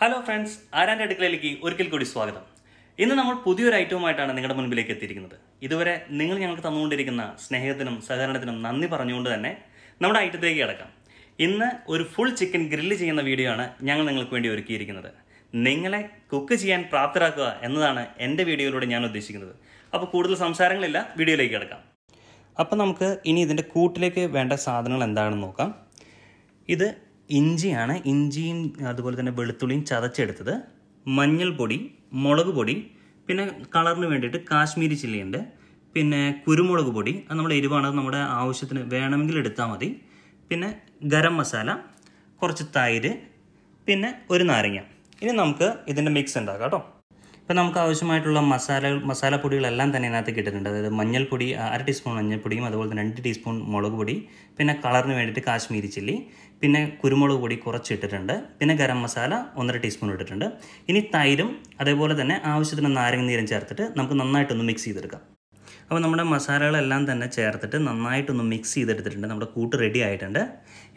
hello friends ആരാൻ്റെ അടുക്കളയിലേക്ക് ഒരിക്കൽ കൂടി സ്വാഗതം ഇന്ന് നമ്മൾ പുതിയൊരു ഐറ്റവുമായിട്ടാണ് നിങ്ങളുടെ മുൻപിലേക്ക് എത്തിയിരിക്കുന്നത് ഇതുവരെ നിങ്ങൾ ഞങ്ങൾക്ക് തന്നുകൊണ്ടിരിക്കുന്ന സ്നേഹത്തിനും സഹകരണത്തിനും നന്ദി പറഞ്ഞുകൊണ്ട് തന്നെ നമ്മുടെ ഐറ്റത്തിലേക്ക് കിടക്കാം ഇന്ന് ഒരു ഫുൾ ചിക്കൻ ഗ്രില്ല് ചെയ്യുന്ന വീഡിയോ ആണ് ഞങ്ങൾ നിങ്ങൾക്ക് വേണ്ടി ഒരുക്കിയിരിക്കുന്നത് നിങ്ങളെ കുക്ക് ചെയ്യാൻ പ്രാപ്തരാക്കുക എന്നതാണ് എൻ്റെ വീഡിയോയിലൂടെ ഞാൻ ഉദ്ദേശിക്കുന്നത് അപ്പോൾ കൂടുതൽ സംസാരങ്ങളില്ല വീഡിയോയിലേക്ക് കിടക്കാം അപ്പോൾ നമുക്ക് ഇനി ഇതിൻ്റെ കൂട്ടിലേക്ക് വേണ്ട സാധനങ്ങൾ എന്താണെന്ന് നോക്കാം ഇത് ഇഞ്ചിയാണ് ഇഞ്ചിയും അതുപോലെ തന്നെ വെളുത്തുള്ളിയും ചതച്ചെടുത്തത് മഞ്ഞൾപ്പൊടി മുളക് പൊടി പിന്നെ കളറിന് വേണ്ടിയിട്ട് കാശ്മീരി ചില്ലിയുണ്ട് പിന്നെ കുരുമുളക് പൊടി അത് നമ്മൾ എരിവാണ് നമ്മുടെ ആവശ്യത്തിന് വേണമെങ്കിൽ എടുത്താൽ മതി പിന്നെ ഗരം മസാല കുറച്ച് തൈര് പിന്നെ ഒരു നാരങ്ങ ഇനി നമുക്ക് ഇതിൻ്റെ മിക്സ് ഉണ്ടാക്കാം കേട്ടോ ഇപ്പം നമുക്ക് ആവശ്യമായിട്ടുള്ള മസാല മസാലപ്പൊടികളെല്ലാം തന്നെ ഇതിനകത്ത് കിട്ടുന്നുണ്ട് അതായത് മഞ്ഞൾപ്പൊടി അര ടീസ്പൂൺ മഞ്ഞൾപ്പൊടിയും അതുപോലെ തന്നെ രണ്ട് ടീസ്പൂൺ മുളക് പൊടി പിന്നെ കളറിന് വേണ്ടിയിട്ട് കാശ്മീരി ചില്ലി പിന്നെ കുരുമുളക് പൊടി കുറച്ച് ഇട്ടിട്ടുണ്ട് പിന്നെ ഗരം മസാല ഒന്നര ടീസ്പൂൺ ഇട്ടിട്ടുണ്ട് ഇനി തൈരും അതേപോലെ തന്നെ ആവശ്യത്തിന് നാരങ്ങ നീരും ചേർത്തിട്ട് നമുക്ക് നന്നായിട്ടൊന്ന് മിക്സ് ചെയ്തെടുക്കാം അപ്പോൾ നമ്മുടെ മസാലകളെല്ലാം തന്നെ ചേർത്തിട്ട് നന്നായിട്ടൊന്ന് മിക്സ് ചെയ്തെടുത്തിട്ടുണ്ട് നമ്മുടെ കൂട്ട് റെഡി ആയിട്ടുണ്ട്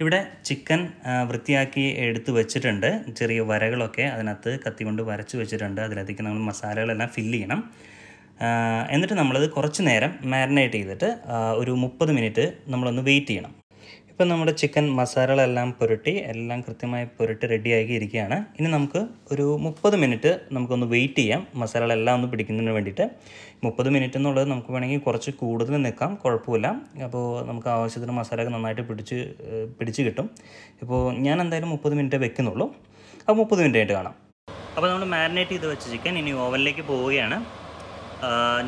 ഇവിടെ ചിക്കൻ വൃത്തിയാക്കി എടുത്ത് വെച്ചിട്ടുണ്ട് ചെറിയ വരകളൊക്കെ അതിനകത്ത് കത്തി കൊണ്ട് വരച്ച് വെച്ചിട്ടുണ്ട് അതിലേക്ക് നമ്മൾ മസാലകളെല്ലാം ഫില്ല് ചെയ്യണം എന്നിട്ട് നമ്മളത് കുറച്ച് നേരം മാരിനേറ്റ് ചെയ്തിട്ട് ഒരു മുപ്പത് മിനിറ്റ് നമ്മളൊന്ന് വെയിറ്റ് ചെയ്യണം ഇപ്പം നമ്മുടെ ചിക്കൻ മസാലകളെല്ലാം പുരട്ടി എല്ലാം കൃത്യമായി പുരട്ടി റെഡിയാക്കി ഇരിക്കുകയാണ് ഇനി നമുക്ക് ഒരു മുപ്പത് മിനിറ്റ് നമുക്കൊന്ന് വെയിറ്റ് ചെയ്യാം മസാലകളെല്ലാം ഒന്ന് പിടിക്കുന്നതിന് വേണ്ടിയിട്ട് മുപ്പത് മിനിറ്റ് എന്നുള്ളത് നമുക്ക് വേണമെങ്കിൽ കുറച്ച് കൂടുതൽ നിൽക്കാം കുഴപ്പമില്ല അപ്പോൾ നമുക്ക് ആവശ്യത്തിന് മസാലയൊക്കെ നന്നായിട്ട് പിടിച്ച് പിടിച്ച് കിട്ടും ഇപ്പോൾ ഞാൻ എന്തായാലും മുപ്പത് മിനിറ്റ് വെക്കുന്നുള്ളൂ അപ്പോൾ മുപ്പത് മിനിറ്റ് ആയിട്ട് കാണാം അപ്പോൾ നമ്മൾ മാരിനേറ്റ് ചെയ്ത് വെച്ച ചിക്കൻ ഇനി ഓവനിലേക്ക് പോവുകയാണ്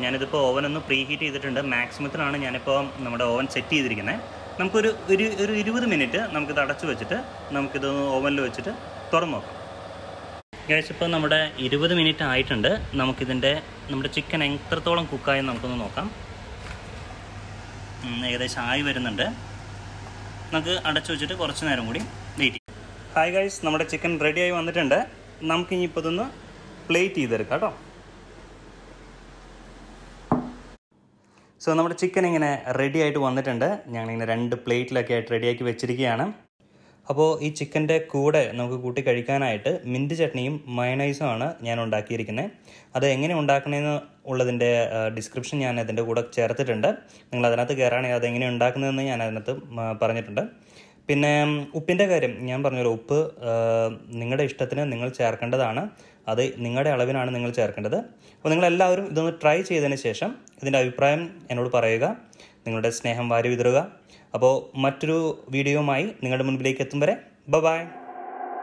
ഞാനിതിപ്പോൾ ഓവൻ ഒന്ന് പ്രീ ഹീറ്റ് ചെയ്തിട്ടുണ്ട് മാക്സിമത്തിലാണ് ഞാനിപ്പോൾ നമ്മുടെ ഓവൻ സെറ്റ് ചെയ്തിരിക്കുന്നത് നമുക്കൊരു ഒരു ഒരു ഇരുപത് മിനിറ്റ് നമുക്കിത് അടച്ചു വെച്ചിട്ട് നമുക്കിത് ഓവനിൽ വെച്ചിട്ട് തുറന്നു നോക്കാം ഗ്യാസ് ഇപ്പോൾ നമ്മുടെ ഇരുപത് മിനിറ്റ് ആയിട്ടുണ്ട് നമുക്കിതിൻ്റെ നമ്മുടെ ചിക്കൻ എത്രത്തോളം കുക്കായെന്ന് നമുക്കൊന്ന് നോക്കാം ഏകദേശം ആയി വരുന്നുണ്ട് നമുക്ക് അടച്ചു വെച്ചിട്ട് കുറച്ച് നേരം കൂടി വെയിറ്റ് ചെയ്യാം ഹായ് ഗൈസ് നമ്മുടെ ചിക്കൻ റെഡിയായി വന്നിട്ടുണ്ട് നമുക്കിനി ഇപ്പോൾ ഇതൊന്ന് പ്ലേറ്റ് ചെയ്തെടുക്കാം കേട്ടോ സോ നമ്മുടെ ചിക്കൻ ഇങ്ങനെ റെഡി ആയിട്ട് വന്നിട്ടുണ്ട് ഞങ്ങളിങ്ങനെ രണ്ട് പ്ലേറ്റിലൊക്കെ ആയിട്ട് റെഡിയാക്കി വെച്ചിരിക്കുകയാണ് അപ്പോൾ ഈ ചിക്കൻ്റെ കൂടെ നമുക്ക് കൂട്ടി കഴിക്കാനായിട്ട് മിൻറ്റ് ചട്നിയും മയണൈസും ആണ് ഞാൻ ഉണ്ടാക്കിയിരിക്കുന്നത് അത് എങ്ങനെ ഉണ്ടാക്കണമെന്ന് ഉള്ളതിൻ്റെ ഡിസ്ക്രിപ്ഷൻ ഞാൻ അതിൻ്റെ കൂടെ ചേർത്തിട്ടുണ്ട് നിങ്ങൾ അതിനകത്ത് കയറുകയാണെങ്കിൽ അതെങ്ങനെ ഉണ്ടാക്കുന്നതെന്ന് ഞാൻ അതിനകത്ത് പറഞ്ഞിട്ടുണ്ട് പിന്നെ ഉപ്പിൻ്റെ കാര്യം ഞാൻ പറഞ്ഞല്ലോ ഉപ്പ് നിങ്ങളുടെ ഇഷ്ടത്തിന് നിങ്ങൾ ചേർക്കേണ്ടതാണ് അത് നിങ്ങളുടെ അളവിനാണ് നിങ്ങൾ ചേർക്കേണ്ടത് അപ്പോൾ നിങ്ങളെല്ലാവരും ഇതൊന്ന് ട്രൈ ചെയ്തതിന് ശേഷം ഇതിൻ്റെ അഭിപ്രായം എന്നോട് പറയുക നിങ്ങളുടെ സ്നേഹം വാരി വിതറുക അപ്പോൾ മറ്റൊരു വീഡിയോയുമായി നിങ്ങളുടെ മുൻപിലേക്ക് എത്തും വരെ ബായ്